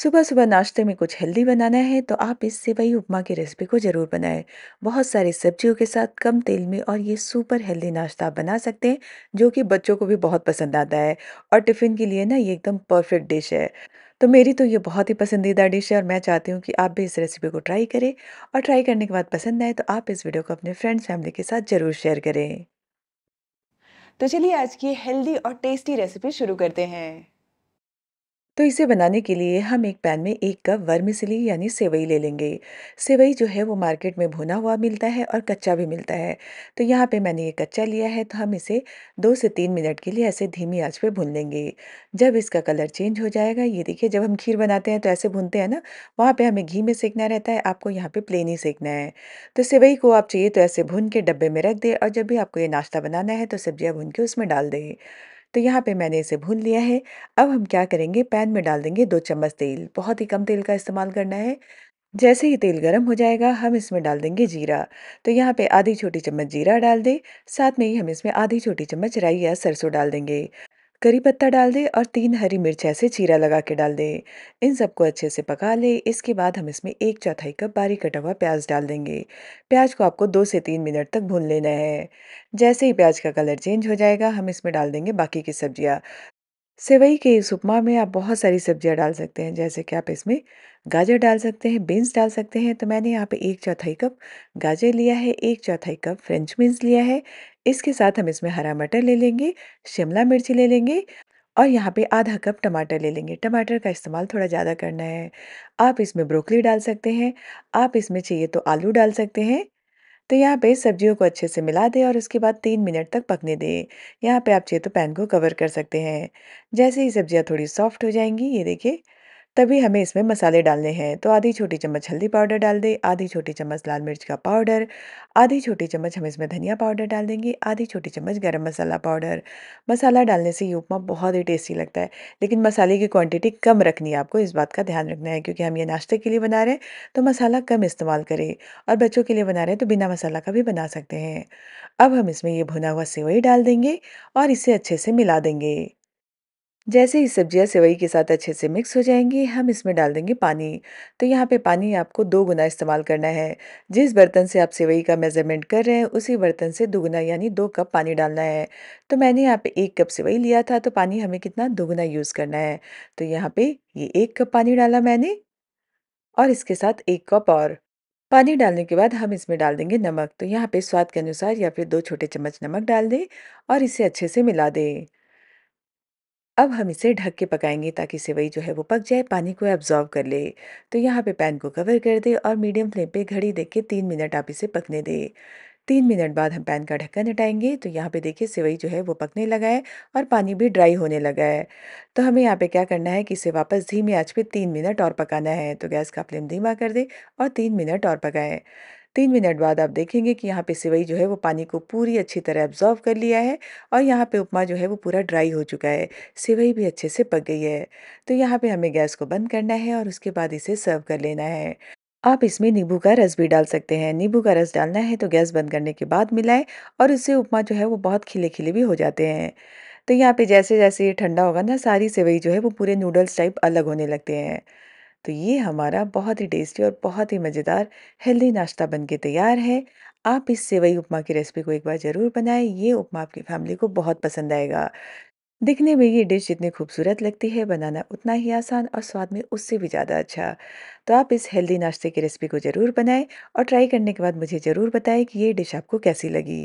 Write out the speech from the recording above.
सुबह सुबह नाश्ते में कुछ हेल्दी बनाना है तो आप इस सेवई उपमा की रेसिपी को ज़रूर बनाएं बहुत सारी सब्जियों के साथ कम तेल में और ये सुपर हेल्दी नाश्ता आप बना सकते हैं जो कि बच्चों को भी बहुत पसंद आता है और टिफ़िन के लिए ना ये एकदम परफेक्ट डिश है तो मेरी तो ये बहुत ही पसंदीदा डिश है और मैं चाहती हूँ कि आप भी इस रेसिपी को ट्राई करें और ट्राई करने के बाद पसंद आए तो आप इस वीडियो को अपने फ्रेंड्स फैमिली के साथ ज़रूर शेयर करें तो चलिए आज की हेल्दी और टेस्टी रेसिपी शुरू करते हैं तो इसे बनाने के लिए हम एक पैन में एक कप वर्मिसली यानी सेवई ले लेंगे सेवई जो है वो मार्केट में भुना हुआ मिलता है और कच्चा भी मिलता है तो यहाँ पे मैंने ये कच्चा लिया है तो हम इसे दो से तीन मिनट के लिए ऐसे धीमी आंच पे भून लेंगे जब इसका कलर चेंज हो जाएगा ये देखिए जब हम खीर बनाते हैं तो ऐसे भूनते हैं ना वहाँ पर हमें घी में सेकना रहता है आपको यहाँ पर प्लेन ही सेकना है तो सेवई को आप चाहिए तो ऐसे भून के डब्बे में रख दें और जब भी आपको ये नाश्ता बनाना है तो सब्जियाँ भून के उसमें डाल दें तो यहाँ पे मैंने इसे भून लिया है अब हम क्या करेंगे पैन में डाल देंगे दो चम्मच तेल बहुत ही कम तेल का इस्तेमाल करना है जैसे ही तेल गर्म हो जाएगा हम इसमें डाल देंगे जीरा तो यहाँ पे आधी छोटी चम्मच जीरा डाल दें साथ में ही हम इसमें आधी छोटी चम्मच राई या सरसों डाल देंगे करी पत्ता डाल दें और तीन हरी मिर्च ऐसे चीरा लगा के डाल दें इन सबको अच्छे से पका लें इसके बाद हम इसमें एक चौथाई कप बारीक कटा हुआ प्याज डाल देंगे प्याज को आपको दो से तीन मिनट तक भून लेना है जैसे ही प्याज का कलर चेंज हो जाएगा हम इसमें डाल देंगे बाकी की सब्जियाँ सेवई के इस उपमा में आप बहुत सारी सब्जियां डाल सकते हैं जैसे कि आप इसमें गाजर डाल सकते हैं बीन्स डाल सकते हैं तो मैंने यहाँ पे एक चौथाई कप गाजर लिया है एक चौथाई कप फ्रेंच बीन्स लिया है इसके साथ हम इसमें हरा मटर ले लेंगे शिमला मिर्ची ले लेंगे और यहाँ पे आधा कप टमाटर ले लेंगे टमाटर का इस्तेमाल थोड़ा ज़्यादा करना है आप इसमें ब्रोकली डाल सकते हैं आप इसमें चाहिए तो आलू डाल सकते हैं तो यहाँ पे सब्जियों को अच्छे से मिला दें और उसके बाद तीन मिनट तक पकने दें यहाँ पे आप चाहे तो पैन को कवर कर सकते हैं जैसे ही सब्जियाँ थोड़ी सॉफ्ट हो जाएंगी ये देखिए तभी हमें इसमें मसाले डालने हैं तो आधी छोटी चम्मच हल्दी पाउडर डाल दें आधी छोटी चम्मच लाल मिर्च का पाउडर आधी छोटी चम्मच हम इसमें धनिया पाउडर डाल देंगे आधी छोटी चम्मच गरम मसाला पाउडर मसाला डालने से ये उपमा बहुत ही टेस्टी लगता है लेकिन मसाले की क्वांटिटी कम रखनी है आपको इस बात का ध्यान रखना है क्योंकि हम ये नाश्ते के लिए बना रहे हैं तो मसाला कम इस्तेमाल करें और बच्चों के लिए बना रहे हैं तो बिना मसाला का भी बना सकते हैं अब हम इसमें ये भुना हुआ सेवई डाल देंगे और इसे अच्छे से मिला देंगे जैसे ही सब्जियां सेवई के साथ अच्छे से मिक्स हो जाएंगी हम इसमें डाल देंगे पानी तो यहाँ पे पानी आपको दो गुना इस्तेमाल करना है जिस बर्तन से आप सेवई का मेज़रमेंट कर रहे हैं उसी बर्तन से दोगुना यानी दो कप पानी डालना है तो मैंने यहाँ पे एक कप सेवई लिया था तो पानी हमें कितना दोगुना यूज़ करना है तो यहाँ पर ये एक कप पानी डाला मैंने और इसके साथ एक कप और पानी डालने के बाद हम इसमें डाल देंगे नमक तो यहाँ पे स्वाद के अनुसार या फिर दो छोटे चम्मच नमक डाल दें और इसे अच्छे से मिला दें अब हम इसे ढक के पकाएंगे ताकि सेवई जो है वो पक जाए पानी को एब्जॉर्व कर ले तो यहाँ पे पैन को कवर कर दे और मीडियम फ्लेम पे घड़ी देख के तीन मिनट आप इसे पकने दें तीन मिनट बाद हम पैन का ढक्कन हटाएंगे तो यहाँ पे देखिए सेवई जो है वो पकने लगा है और पानी भी ड्राई होने लगा है तो हमें यहाँ पे क्या करना है कि इसे वापस धीमी आँच पे तीन मिनट और पकाना है तो गैस का फ्लेम धीमा कर दे और तीन मिनट और पकाएं तीन मिनट बाद आप देखेंगे कि यहाँ पे सिवई जो है वो पानी को पूरी अच्छी तरह एब्जॉर्व कर लिया है और यहाँ पे उपमा जो है वो पूरा ड्राई हो चुका है सिवई भी अच्छे से पक गई है तो यहाँ पे हमें गैस को बंद करना है और उसके बाद इसे सर्व कर लेना है आप इसमें नींबू का रस भी डाल सकते हैं नींबू का रस डालना है तो गैस बंद करने के बाद मिलाएं और इससे उपमा जो है वो बहुत खिले खिले भी हो जाते हैं तो यहाँ पे जैसे जैसे ये ठंडा होगा ना सारी सेवई जो है वो पूरे नूडल्स टाइप अलग होने लगते हैं तो ये हमारा बहुत ही टेस्टी और बहुत ही मज़ेदार हेल्दी नाश्ता बन के तैयार है आप इस सेवई उपमा की रेसिपी को एक बार ज़रूर बनाएं ये उपमा आपकी फैमिली को बहुत पसंद आएगा दिखने में ये डिश जितनी खूबसूरत लगती है बनाना उतना ही आसान और स्वाद में उससे भी ज़्यादा अच्छा तो आप इस हेल्दी नाश्ते की रेसिपी को ज़रूर बनाएं और ट्राई करने के बाद मुझे ज़रूर बताएं कि ये डिश आपको कैसी लगी